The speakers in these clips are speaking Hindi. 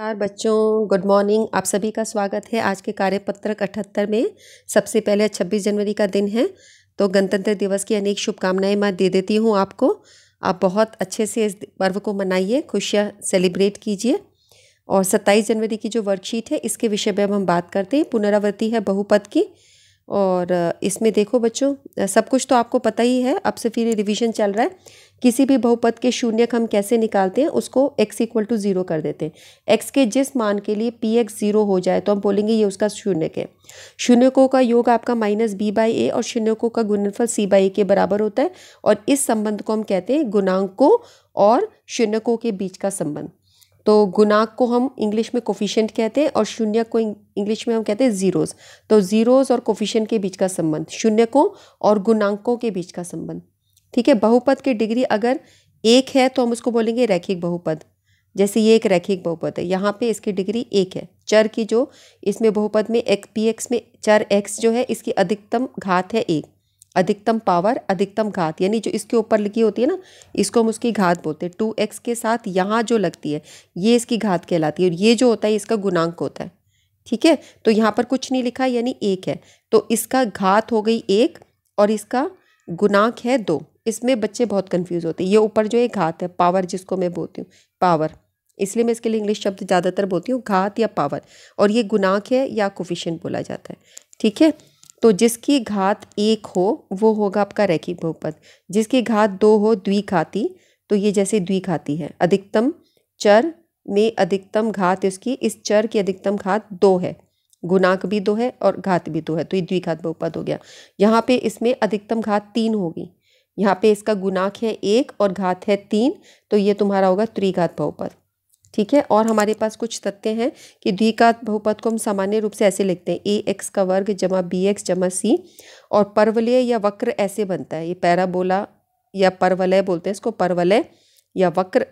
नमस्कार बच्चों गुड मॉर्निंग आप सभी का स्वागत है आज के कार्यपत्रक अठहत्तर में सबसे पहले छब्बीस जनवरी का दिन है तो गणतंत्र दिवस की अनेक शुभकामनाएं मैं दे देती हूँ आपको आप बहुत अच्छे से इस पर्व को मनाइए खुशियाँ सेलिब्रेट कीजिए और सत्ताईस जनवरी की जो वर्कशीट है इसके विषय में अब हम बात करते हैं पुनरावृत्ति है बहुपद की और इसमें देखो बच्चों सब कुछ तो आपको पता ही है अब से फिर रिविज़न चल रहा है किसी भी बहुपद के शून्यक हम कैसे निकालते हैं उसको एक्स इक्वल टू ज़ीरो कर देते हैं एक्स के जिस मान के लिए पी एक्स ज़ीरो हो जाए तो हम बोलेंगे ये उसका शून्यक है शून्यकों का योग आपका माइनस बी बाई ए और शून्यकों का गुणनफल सी बाई ए के बराबर होता है और इस संबंध को हम कहते हैं गुणांकों और शून्यकों के बीच का संबंध तो गुणांक को हम इंग्लिश में कोफिशेंट कहते हैं और शून्य को इंग्लिश में हम कहते हैं ज़ीरोज़ तो ज़ीरोज़ और कोफिशेंट के बीच का संबंध शून्य को और गुणांकों के बीच का संबंध ठीक है बहुपद की डिग्री अगर एक है तो हम उसको बोलेंगे रैखिक बहुपद जैसे ये एक रैखिक बहुपद है यहाँ पे इसकी डिग्री एक है चर की जो इसमें बहुपद में एक पी एक्स में चर एक्स जो है इसकी अधिकतम घात है एक अधिकतम पावर अधिकतम घात यानी जो इसके ऊपर लिखी होती है ना इसको हम उसकी घात बोलते हैं टू एक्स के साथ यहाँ जो लगती है ये इसकी घात कहलाती है और ये जो होता है इसका गुणांक होता है ठीक है तो यहाँ पर कुछ नहीं लिखा यानी एक है तो इसका घात हो गई एक और इसका गुणांक है दो इसमें बच्चे बहुत कन्फ्यूज़ होते हैं ये ऊपर जो एक घात है पावर जिसको मैं बोलती हूँ पावर इसलिए मैं इसके लिए इंग्लिश शब्द ज़्यादातर बोलती हूँ घात या पावर और ये गुनाक है या कोफिशन बोला जाता है ठीक है तो जिसकी घात एक हो वो होगा आपका रैखिक बहुपद जिसकी घात दो हो द्विघाती तो ये जैसे द्विघाती है अधिकतम चर में अधिकतम घात उसकी इस चर की अधिकतम घात दो है गुनाक भी दो है और घात भी दो है तो ये द्विघात बहुपद हो गया यहाँ पे इसमें अधिकतम घात तीन होगी यहाँ पे इसका गुनाक है एक और घात है तीन तो ये तुम्हारा होगा त्रिघात बहुपद ठीक है और हमारे पास कुछ तथ्य हैं कि द्विघात बहुपद को हम सामान्य रूप से ऐसे लिखते हैं ए एक्स का वर्ग जमा बी एक्स जमा सी और परवलय या वक्र ऐसे बनता है ये पैराबोला या परवलय बोलते हैं इसको परवलय या वक्र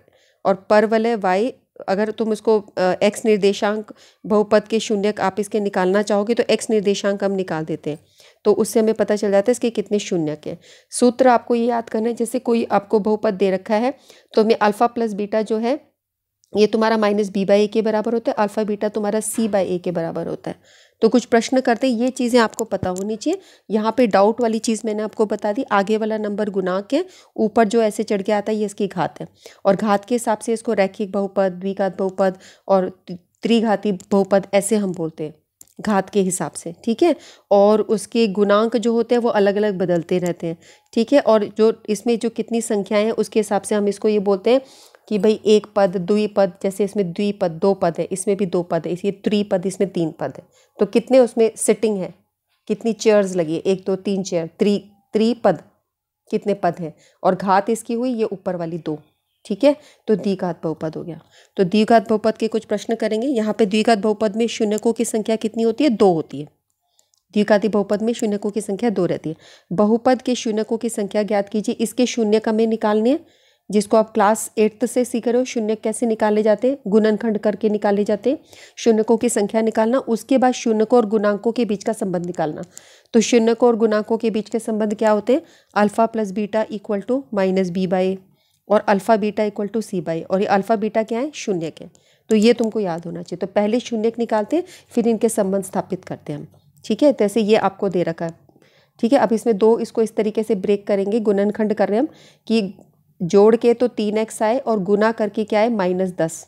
और परवलय वाई अगर तुम इसको एक्स निर्देशांक बहुपद के शून्यक आप इसके निकालना चाहोगे तो एक्स निर्देशांक हम निकाल देते हैं तो उससे हमें पता चल जाता है इसके कितने शून्य के हैं सूत्र आपको ये याद करना है जैसे कोई आपको बहुपद दे रखा है तो हमें अल्फ़ा प्लस बीटा जो है ये तुम्हारा माइनस बी बाई ए के बराबर होता है अल्फ़ा बीटा तुम्हारा सी बाई ए के बराबर होता है तो कुछ प्रश्न करते हैं ये चीज़ें आपको पता होनी चाहिए यहाँ पे डाउट वाली चीज़ मैंने आपको बता दी आगे वाला नंबर गुना के ऊपर जो ऐसे चढ़ के आता है ये इसकी घात है और घात के हिसाब से इसको रैखिक बहुपद द्विघात बहुपद और त्रिघाती बहुपद ऐसे हम बोलते हैं घात के हिसाब से ठीक है और उसके गुणांक जो होते हैं वो अलग अलग बदलते रहते हैं ठीक है और जो इसमें जो कितनी संख्याएं हैं उसके हिसाब से हम इसको ये बोलते हैं कि भाई एक पद द्विपद जैसे इसमें द्विपद दो पद है इसमें भी दो पद है इसलिए त्रिपद इसमें तीन पद है तो कितने उसमें सिटिंग है कितनी चेयर्स लगी है एक दो तीन चेयर त्रि त्रिपद कितने पद हैं और घात इसकी हुई ये ऊपर वाली दो ठीक है तो द्विघात बहुपद हो गया तो द्विघात बहुपद के कुछ प्रश्न करेंगे यहाँ पे द्विघात बहुपद में शून्यकों की संख्या कितनी होती है दो होती है द्विघाती बहुपद में शून्यकों की संख्या दो रहती है बहुपद के शून्यकों की संख्या ज्ञात कीजिए इसके शून्य कमें निकालने जिसको आप क्लास एट्थ से सीख रहे हो शून्य कैसे निकाले जाते हैं गुणनखंड करके निकाले जाते हैं शून्यकों की संख्या निकालना उसके बाद शून्यकों और गुणांकों के बीच का संबंध निकालना तो शून्यकों और गुणांकों के बीच के संबंध क्या होते हैं alpha plus beta equal to minus B by और alpha beta equal to C by और ये अल्फ़ा बीटा क्या है शून्य के तो ये तुमको याद होना चाहिए तो पहले शून्य निकालते हैं फिर इनके संबंध स्थापित करते हैं हम ठीक है जैसे तो ये आपको दे रखा है ठीक है अब इसमें दो इसको इस तरीके से ब्रेक करेंगे गुणनखंड कर रहे हैं हम कि जोड़ के तो तीन एक्स आए और गुना करके क्या है माइनस दस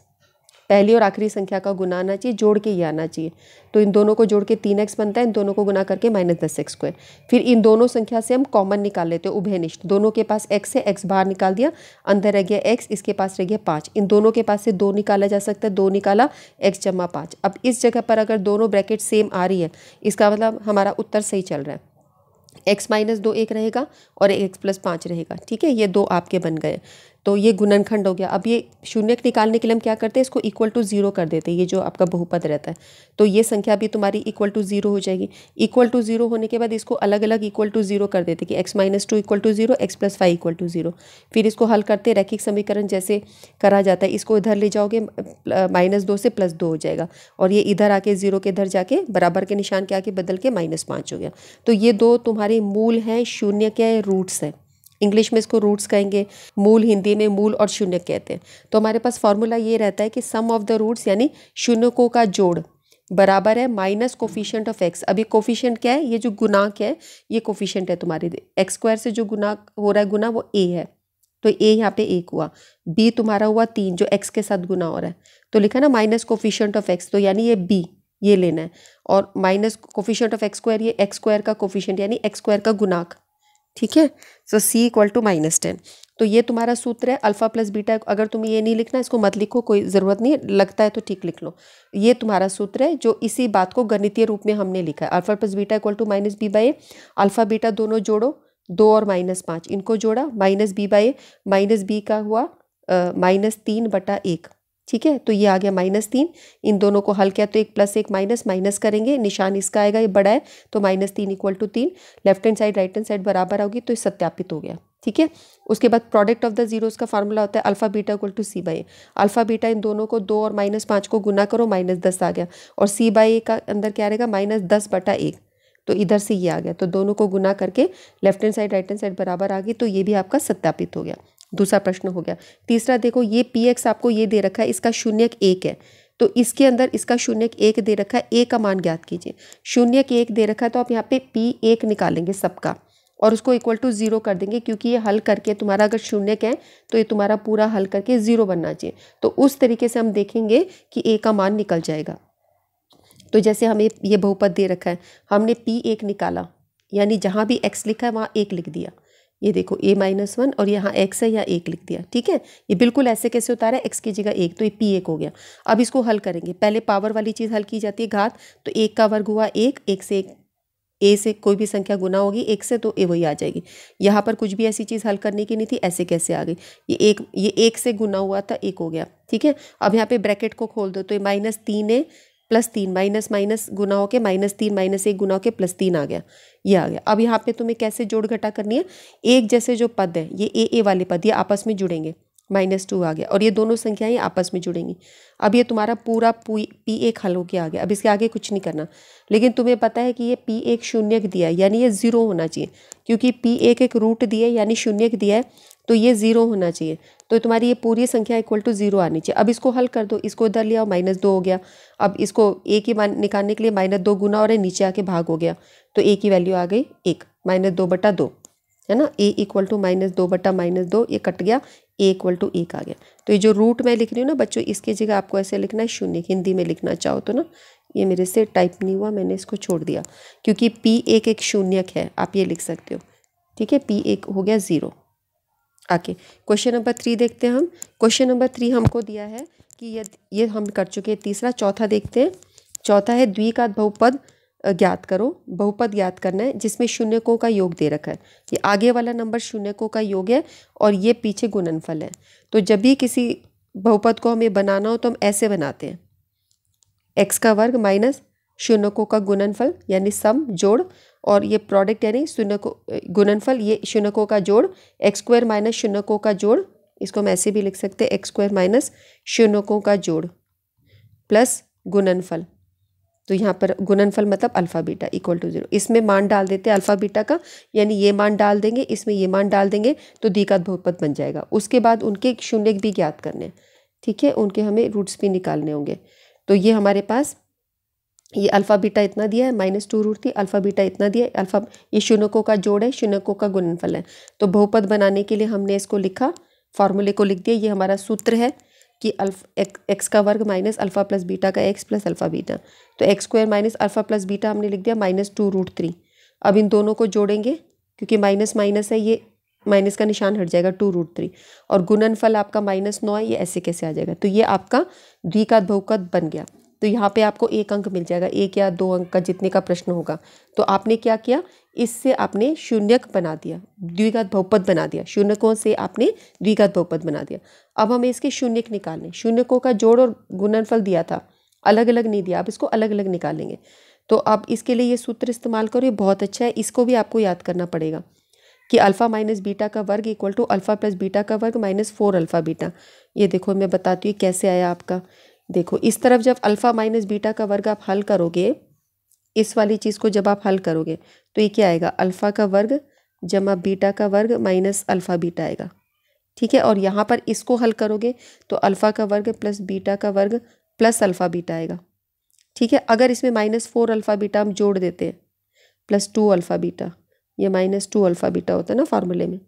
पहली और आखिरी संख्या का गुना आना चाहिए जोड़ के ही आना चाहिए तो इन दोनों को जोड़ के तीन एक्स बनता है इन दोनों को गुना करके माइनस दस एक्स स्क्वायर फिर इन दोनों संख्या से हम कॉमन निकाल लेते हैं उभयनिष्ठ दोनों के पास एक्स है एक्स बाहर निकाल दिया अंदर रह गया एक्स इसके पास रह गया पाँच इन दोनों के पास से दो निकाला जा सकता है दो निकाला एक्स जमा पाँच अब इस जगह पर अगर दोनों ब्रैकेट सेम आ रही है इसका मतलब हमारा उत्तर सही चल रहा है एक्स माइनस दो एक रहेगा और एक्स प्लस पाँच रहेगा ठीक है ये दो आपके बन गए तो ये गुणनखंड हो गया अब ये शून्य निकालने के लिए हम क्या करते हैं इसको इक्वल टू ज़ीरो कर देते हैं ये जो आपका बहुपद रहता है तो ये संख्या भी तुम्हारी इक्वल टू ज़ीरो हो जाएगी इक्वल टू ज़ीरो होने के बाद इसको अलग अलग इक्वल टू ज़ीरो कर देते कि x minus two equal to zero x plus five equal to zero फिर इसको हल करते रैखिक समीकरण जैसे करा जाता है इसको इधर ले जाओगे माइनस दो से प्लस दो हो जाएगा और ये इधर आके ज़ीरो के इधर जाके बराबर के निशान के आके बदल के माइनस पाँच हो गया तो ये दो तुम्हारे मूल हैं शून्य के रूट्स हैं इंग्लिश में इसको रूट्स कहेंगे मूल हिंदी में मूल और शून्य कहते हैं तो हमारे पास फॉर्मूला ये रहता है कि सम ऑफ द रूट्स यानी शून्यकों का जोड़ बराबर है माइनस कोफिशियंट ऑफ एक्स अभी कोफिशियंट क्या है ये जो गुनाक है ये कोफिशियंट है तुम्हारे एक्स स्क्वायर से जो गुना हो रहा है गुना वो ए है तो ए यहाँ पे एक हुआ बी तुम्हारा हुआ तीन जो एक्स के साथ गुना हो रहा है तो लिखा ना माइनस कोफिशियंट ऑफ एक्स तो यानी ये बी ये लेना है और minus coefficient of x square ये एक्स स्क्वायर का कोफिशियंट यानी एक्स स्क्वायर का गुनाक ठीक है so C equal to minus ten तो ये तुम्हारा सूत्र है अल्फा प्लस बीटा अगर तुम्हें ये नहीं लिखना इसको मत लिखो कोई ज़रूरत नहीं लगता है तो ठीक लिख लो ये तुम्हारा सूत्र है जो इसी बात को गणितीय रूप में हमने लिखा है alpha plus beta equal to minus B by alpha beta दोनों जोड़ो दो और माइनस पाँच इनको जोड़ा minus B by minus B का हुआ माइनस तीन बटा एक ठीक है तो ये आ गया माइनस तीन इन दोनों को हल किया तो एक प्लस एक माइनस माइनस करेंगे निशान इसका आएगा ये बड़ा है तो माइनस तीन इक्वल टू तीन left hand side right hand side बराबर होगी तो ये सत्यापित हो गया ठीक है उसके बाद प्रोडक्ट ऑफ द जीरोस का फार्मूला होता है alpha beta equal to C by alpha beta इन दोनों को दो और माइनस पाँच को गुना करो माइनस दस आ गया और सी बाई का अंदर क्या रहेगा माइनस दस बटा एक तो इधर से ये आ गया तो दोनों को गुना करके left hand side right hand side बराबर आ गई तो ये भी आपका सत्यापित हो गया दूसरा प्रश्न हो गया तीसरा देखो ये पी एक्स आपको ये दे रखा है इसका शून्य एक है तो इसके अंदर इसका शून्य एक दे रखा है ए का मान ज्ञात कीजिए शून्य एक दे रखा है तो आप यहाँ पे पी एक निकालेंगे सबका और उसको इक्वल टू ज़ीरो कर देंगे क्योंकि ये हल करके तुम्हारा अगर शून्य है तो ये तुम्हारा पूरा हल करके ज़ीरो बनना चाहिए तो उस तरीके से हम देखेंगे कि ए का मान निकल जाएगा तो जैसे हमें ये बहुपद दे रखा है हमने पी एक निकाला यानी जहाँ भी एक्स लिखा है वहाँ एक लिख दिया ये देखो ए माइनस वन और यहाँ एक्स है या एक लिख दिया ठीक है ये बिल्कुल ऐसे कैसे उतारा है एक्स की जगह एक तो ये पी एक हो गया अब इसको हल करेंगे पहले पावर वाली चीज़ हल की जाती है घात तो एक का वर्ग हुआ एक एक से एक ए से कोई भी संख्या गुना होगी एक से तो ए वही आ जाएगी यहाँ पर कुछ भी ऐसी चीज़ हल करने की नहीं थी ऐसे कैसे आ गई ये एक ये एक से गुना हुआ था एक हो गया ठीक है अब यहाँ पे ब्रैकेट को खोल दो तो ये माइनस तीन है प्लस तीन माइनस माइनस गुना होकर माइनस तीन माइनस एक गुना होकर प्लस तीन आ गया ये आ गया अब यहाँ पे तुम्हें कैसे जोड़ घटा करनी है एक जैसे जो पद है ये ए ए वाले पद ये आपस में जुड़ेंगे माइनस टू आ गया और ये दोनों संख्याएं आपस में जुड़ेंगी अब ये तुम्हारा पूरा पी एक हल होकर आ गया अब इसके आगे कुछ नहीं करना लेकिन तुम्हें पता है कि ये पी एक शून्य दिया है यानी ये ज़ीरो होना चाहिए क्योंकि पी एक एक रूट दिया है यानी शून्य दिया है तो ये ज़ीरो होना चाहिए तो तुम्हारी ये पूरी संख्या इक्वल टू ज़ीरो आनी चाहिए अब इसको हल कर दो इसको इधर ले आओ माइनस दो हो गया अब इसको एक ही मान निकालने के लिए माइनस दो गुना और नीचे आके भाग हो गया तो एक की वैल्यू आ गई एक माइनस दो बटा दो है ना ए इक्वल टू माइनस दो बटा माइनस दो ये कट गया ए इक्वल टू एक आ गया तो ये जो रूट मैं लिख रही हूँ ना बच्चों इसकी जगह आपको ऐसे लिखना है शून्य हिंदी में लिखना चाहो तो ना ये मेरे से टाइप नहीं हुआ मैंने इसको छोड़ दिया क्योंकि पी एक एक शून्यक है आप ये लिख सकते हो ठीक है पी एक हो गया ज़ीरो आके क्वेश्चन नंबर थ्री देखते हैं हम क्वेश्चन नंबर थ्री हमको दिया है कि यदि ये, ये हम कर चुके हैं तीसरा चौथा देखते हैं चौथा है का बहुपद ज्ञात करो बहुपद ज्ञात करना है जिसमें शून्यकों का योग दे रखा है ये आगे वाला नंबर शून्यकों का योग है और ये पीछे गुणनफल है तो जब भी किसी बहुपद को हमें बनाना हो तो हम ऐसे बनाते हैं एक्स का वर्ग माइनस शून्यकों का गुणनफल यानी सम जोड़ और ये प्रोडक्ट यानी को गुणनफल ये शून्यकों का जोड़ एक्स स्क्वायर माइनस शून्यकों का जोड़ इसको हम ऐसे भी लिख सकते हैं एक्स स्क्वायर माइनस शून्यकों का जोड़ प्लस गुणनफल तो यहाँ पर गुणनफल मतलब alpha beta equal to zero इसमें मान डाल देते हैं अल्फ़ा बीटा का यानी ये मान डाल देंगे इसमें ये मान डाल देंगे तो दीकात बहुपत बन जाएगा उसके बाद उनके शून्य भी ज्ञात करने ठीक है उनके हमें रूट्स भी निकालने होंगे तो ये हमारे पास ये अल्फ़ा बीटा इतना दिया है minus two root three alpha beta इतना दिया है अल्फ़ा ये शुनकों का जोड़ है शुनकों का गुणनफल है तो बहुपद बनाने के लिए हमने इसको लिखा फार्मूले को लिख दिया ये हमारा सूत्र है कि अल्फ एक, एक्स का वर्ग माइनस अल्फ़ा प्लस बीटा का एक्स प्लस अल्फ़ा बीटा तो x square minus alpha plus beta हमने लिख दिया माइनस टू रूट थ्री अब इन दोनों को जोड़ेंगे क्योंकि माइनस माइनस है ये माइनस का निशान हट जाएगा टू रूट थ्री और गुणनफल आपका माइनस नौ है ये ऐसे कैसे आ जाएगा तो ये आपका द्विकात बहुकत बन गया तो यहाँ पे आपको एक अंक मिल जाएगा एक या दो अंक का जितने का प्रश्न होगा तो आपने क्या किया इससे आपने शून्यक बना दिया द्विघात बहुपद बना दिया शून्यकों से आपने द्विघात बहुपद बना दिया अब हमें इसके शून्यक निकालने शून्यकों का जोड़ और गुणनफल दिया था अलग अलग नहीं दिया आप इसको अलग अलग निकालेंगे तो आप इसके लिए ये सूत्र इस्तेमाल करो ये बहुत अच्छा है इसको भी आपको याद करना पड़ेगा कि अल्फ़ा माइनस बीटा का वर्ग equal to alpha plus beta का वर्ग माइनस फोर अल्फ़ा बीटा ये देखो मैं बताती हूँ कैसे आया आपका देखो इस तरफ जब अल्फ़ा माइनस बीटा का वर्ग आप हल करोगे इस वाली चीज़ को जब आप हल करोगे तो ये क्या आएगा अल्फ़ा का वर्ग जमा बीटा का वर्ग माइनस अल्फ़ा बीटा आएगा ठीक है और यहाँ पर इसको हल करोगे तो अल्फ़ा का वर्ग प्लस बीटा का वर्ग प्लस अल्फ़ा बीटा आएगा ठीक है अगर इसमें माइनस फोर अल्फ़ा बीटा हम जोड़ देते हैं प्लस टू अल्फ़ा बीटा या माइनस टू अल्फ़ा बीटा होता है ना फार्मूले में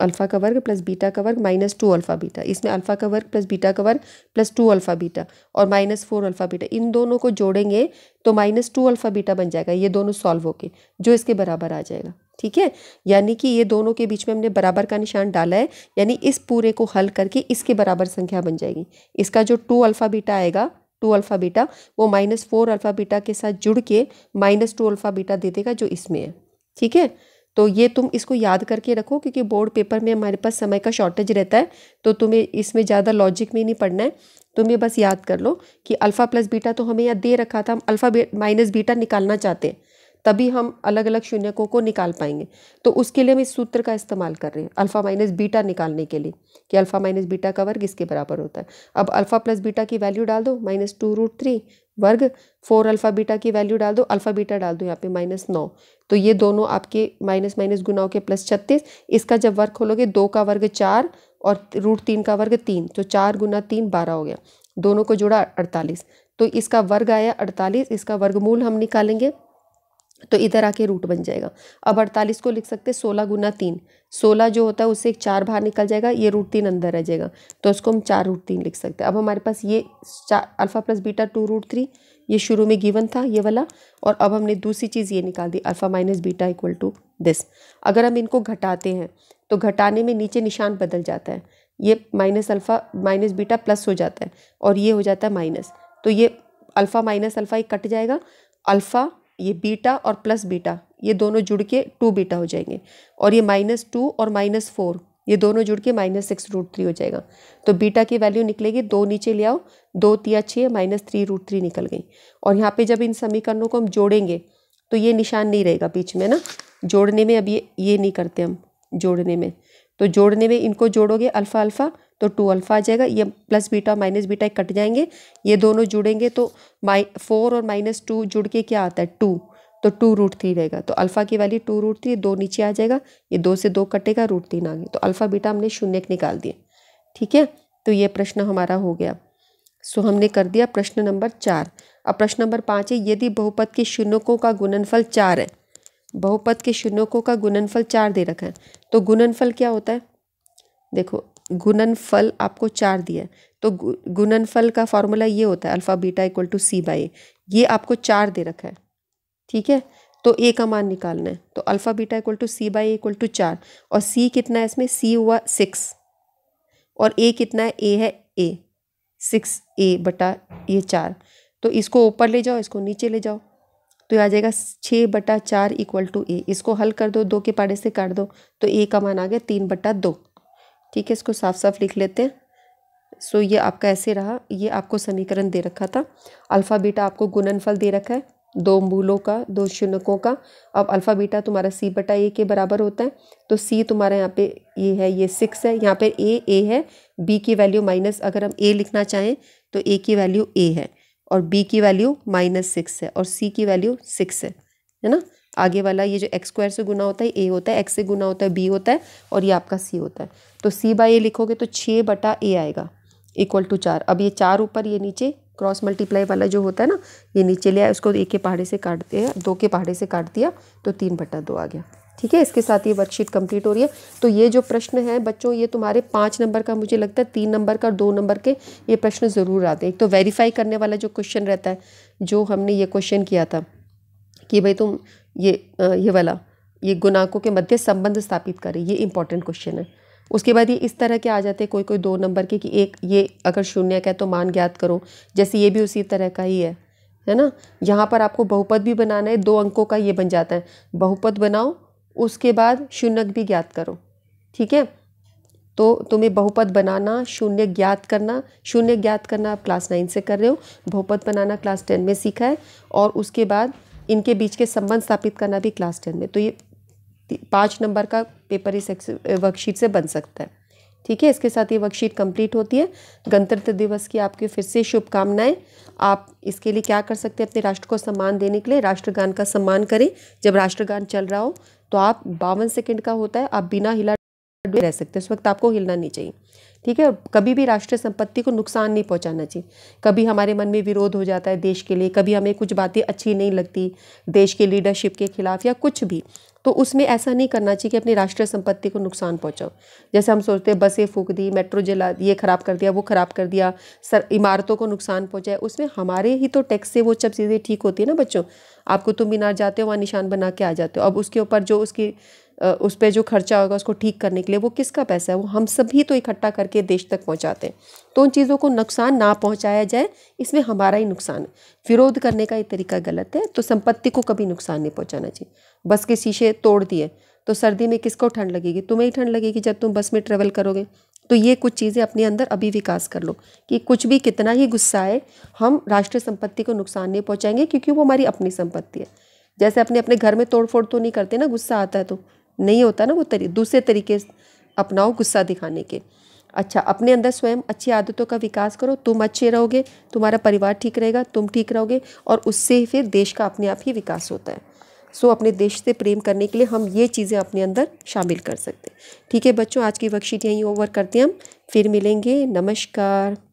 अल्फ़ा का वर्ग प्लस बीटा का वर्ग माइनस टू अल्फ़ा बीटा इसमें अल्फ़ा का वर्ग प्लस बीटा का वर्ग प्लस टू अल्फ़ा बीटा और माइनस फोर अल्फ़ा बीटा इन दोनों को जोड़ेंगे तो माइनस टू अल्फ़ा बीटा बन जाएगा ये दोनों सॉल्व होके जो इसके बराबर आ जाएगा ठीक है यानी कि ये दोनों के बीच में हमने बराबर का निशान डाला है यानी इस पूरे को हल करके इसके बराबर संख्या बन जाएगी इसका जो टू अल्फ़ा बीटा आएगा टू अल्फ़ा बीटा वो माइनस फोर अल्फ़ा बीटा के साथ जुड़ के माइनस टू अल्फ़ा बीटा दे देगा जो इसमें है ठीक है तो ये तुम इसको याद करके रखो क्योंकि बोर्ड पेपर में हमारे पास समय का शॉर्टेज रहता है तो तुम्हें इसमें ज़्यादा लॉजिक में नहीं पढ़ना है तुम ये बस याद कर लो कि अल्फ़ा प्लस बीटा तो हमें यहाँ दे रखा था हम अल्फ़ा माइनस बीटा निकालना चाहते हैं तभी हम अलग अलग शून्यकों को निकाल पाएंगे तो उसके लिए हम इस सूत्र का इस्तेमाल कर रहे हैं अल्फ़ा माइनस बीटा निकालने के लिए कि अल्फ़ा माइनस बीटा का वर्ग इसके बराबर होता है अब अल्फ़ा प्लस बीटा की वैल्यू डाल दो माइनस टू रूट थ्री वर्ग फोर अल्फ़ा बीटा की वैल्यू डाल दो अल्फ़ा बीटा डाल दो यहाँ पे माइनस नौ तो ये दोनों आपके माइनस माइनस गुनाओं के प्लस छत्तीस इसका जब वर्ग खोलोगे दो का वर्ग चार और रूट तीन का वर्ग तीन तो चार गुना तीन बारह हो गया दोनों को जोड़ा अड़तालीस तो इसका वर्ग आया अड़तालीस इसका वर्गमूल हम निकालेंगे तो इधर आके रूट बन जाएगा अब अड़तालीस को लिख सकते हैं सोलह गुना तीन सोलह जो होता है उससे एक चार बाहर निकल जाएगा ये रूट तीन अंदर रह जाएगा तो उसको हम चार रूट तीन लिख सकते हैं अब हमारे पास ये चार alpha plus beta two root three ये शुरू में गिवन था ये वाला और अब हमने दूसरी चीज़ ये निकाल दी alpha minus beta equal to this अगर हम इनको घटाते हैं तो घटाने में नीचे निशान बदल जाता है ये minus alpha minus beta plus हो जाता है और ये हो जाता है माइनस तो ये अल्फ़ा माइनस अल्फ़ा एक कट जाएगा अल्फ़ा ये बीटा और प्लस बीटा ये दोनों जुड़ के टू बीटा हो जाएंगे और ये माइनस टू और माइनस फोर ये दोनों जुड़ के माइनस सिक्स रूट थ्री हो जाएगा तो बीटा की वैल्यू निकलेगी दो नीचे ले आओ दो तिया छः माइनस थ्री रूट थ्री निकल गई और यहाँ पे जब इन समीकरणों को हम जोड़ेंगे तो ये निशान नहीं रहेगा बीच में ना जोड़ने में अब ये ये नहीं करते हम जोड़ने में तो जोड़ने में इनको जोड़ोगे अल्फ़ा अल्फ़ा तो टू अल्फ़ा आ जाएगा ये प्लस बीटा और माइनस बीटा कट जाएंगे ये दोनों जुड़ेंगे तो माइ फोर और माइनस टू जुड़ के क्या आता है टू तो टू रूट थ्री रहेगा तो अल्फ़ा की वैल्यू टू रूट थ्री दो नीचे आ जाएगा ये दो से दो कटेगा रूट तीन आ गई तो अल्फ़ा बीटा हमने शून्य निकाल दिए ठीक है तो ये प्रश्न हमारा हो गया सो हमने कर दिया प्रश्न नंबर चार अब प्रश्न नंबर पाँच है यदि बहुपद के शून्यकों का गुणनफल चार है बहुपद के शून्यकों का गुणनफल चार दे रखा है तो गुणनफल क्या होता है देखो गुणनफल आपको चार दिया है तो गुणनफल का फॉर्मूला ये होता है alpha beta equal to C by ये आपको चार दे रखा है ठीक है तो ए का मान निकालना है तो alpha beta equal to C by equal to चार और सी कितना है इसमें सी हुआ सिक्स और ए कितना है ए है ए सिक्स ए बटा ये चार तो इसको ऊपर ले जाओ इसको नीचे ले जाओ तो ये आ जाएगा छः बटा चार इक्वल टू ए इसको हल कर दो दो के पाड़े से काट दो तो ए का मान आ गया तीन बटा दो ठीक है इसको साफ साफ लिख लेते हैं सो ये आपका ऐसे रहा ये आपको समीकरण दे रखा था अल्फ़ा बीटा आपको गुणनफल दे रखा है दो मूलों का दो शुनकों का अब अल्फ़ा बीटा तुम्हारा सी बटा ए के बराबर होता है तो सी तुम्हारा यहाँ पे ये है ये सिक्स है यहाँ पे ए ए है बी की वैल्यू माइनस अगर हम ए लिखना चाहें तो ए की वैल्यू ए है और बी की वैल्यू माइनस सिक्स है और सी की वैल्यू सिक्स है है ना आगे वाला ये जो एक्स स्क्वायर से गुना होता है ए होता है एक्स से गुना होता है बी होता है और ये आपका सी होता है तो सी बाई ए लिखोगे तो छः बटा ए आएगा इक्वल टू चार अब ये चार ऊपर ये नीचे क्रॉस मल्टीप्लाई वाला जो होता है ना ये नीचे ले उसको एक के पहाड़े से काट दिया दो के पहाड़े से काट दिया तो तीन बटा दो आ गया ठीक है इसके साथ ये वर्कशीट कंप्लीट हो रही है तो ये जो प्रश्न है बच्चों ये तुम्हारे पाँच नंबर का मुझे लगता है तीन नंबर का दो नंबर के ये प्रश्न ज़रूर आते हैं एक तो वेरीफाई करने वाला जो क्वेश्चन रहता है जो हमने ये क्वेश्चन किया था कि भाई तुम ये ये वाला ये गुनाकों के मध्य संबंध स्थापित करें ये इंपॉर्टेंट क्वेश्चन है उसके बाद ये इस तरह के आ जाते हैं कोई कोई दो नंबर के कि एक ये अगर शून्य का है तो मान ज्ञात करो जैसे ये भी उसी तरह का ही है है ना यहाँ पर आपको बहुपद भी बनाना है दो अंकों का ये बन जाता है बहुपद बनाओ उसके बाद शून्य भी ज्ञात करो ठीक है तो तुम्हें बहुपद बनाना शून्य ज्ञात करना शून्य ज्ञात करना आप क्लास नाइन से कर रहे हो बहुपद बनाना क्लास टेन में सीखा है और उसके बाद इनके बीच के संबंध स्थापित करना भी क्लास टेन में तो ये पाँच नंबर का पेपर इस वर्कशीट से बन सकता है ठीक है इसके साथ ये वर्कशीट कंप्लीट होती है गणतंत्र दिवस की आपकी फिर से शुभकामनाएं आप इसके लिए क्या कर सकते हैं अपने राष्ट्र को सम्मान देने के लिए राष्ट्रगान का सम्मान करें जब राष्ट्रगान चल रहा हो तो आप बावन सेकेंड का होता है आप बिना हिला रह सकते हैं उस वक्त आपको हिलना नहीं चाहिए ठीक है कभी भी राष्ट्रीय संपत्ति को नुकसान नहीं पहुंचाना चाहिए कभी हमारे मन में विरोध हो जाता है देश के लिए कभी हमें कुछ बातें अच्छी नहीं लगती देश के लीडरशिप के खिलाफ या कुछ भी तो उसमें ऐसा नहीं करना चाहिए कि अपनी राष्ट्रीय संपत्ति को नुकसान पहुंचाओ जैसे हम सोचते हैं बसें फूक दी मेट्रो जला ये ख़राब कर दिया वो ख़राब कर दिया सर इमारतों को नुकसान पहुंचाया उसमें हमारे ही तो टैक्स से वो सब चीज़ें ठीक होती है ना बच्चों आपको तुम मीनार जाते हो वहाँ निशान बना के आ जाते हो अब उसके ऊपर जो उसकी उस पर जो खर्चा होगा उसको ठीक करने के लिए वो किसका पैसा है वो हम सभी तो इकट्ठा करके देश तक पहुंचाते हैं तो उन चीज़ों को नुकसान ना पहुंचाया जाए इसमें हमारा ही नुकसान है विरोध करने का ये तरीका गलत है तो संपत्ति को कभी नुकसान नहीं पहुंचाना चाहिए बस के शीशे तोड़ दिए तो सर्दी में किसको ठंड लगेगी तुम्हें ही ठंड लगेगी जब तुम बस में ट्रेवल करोगे तो ये कुछ चीज़ें अपने अंदर अभी विकास कर लो कि कुछ भी कितना ही गुस्सा आए हम राष्ट्रीय संपत्ति को नुकसान नहीं पहुँचाएंगे क्योंकि वो हमारी अपनी संपत्ति है जैसे अपने अपने घर में तोड़फोड़ तो नहीं करते ना गुस्सा आता है तो नहीं होता ना वो तरी दूसरे तरीके अपनाओ गुस्सा दिखाने के अच्छा अपने अंदर स्वयं अच्छी आदतों का विकास करो तुम अच्छे रहोगे तुम्हारा परिवार ठीक रहेगा तुम ठीक रहोगे और उससे ही फिर देश का अपने आप ही विकास होता है सो अपने देश से प्रेम करने के लिए हम ये चीज़ें अपने अंदर शामिल कर सकते हैं ठीक है बच्चों आज की वर्कशीट यहीं ओवर करते हैं हम फिर मिलेंगे नमस्कार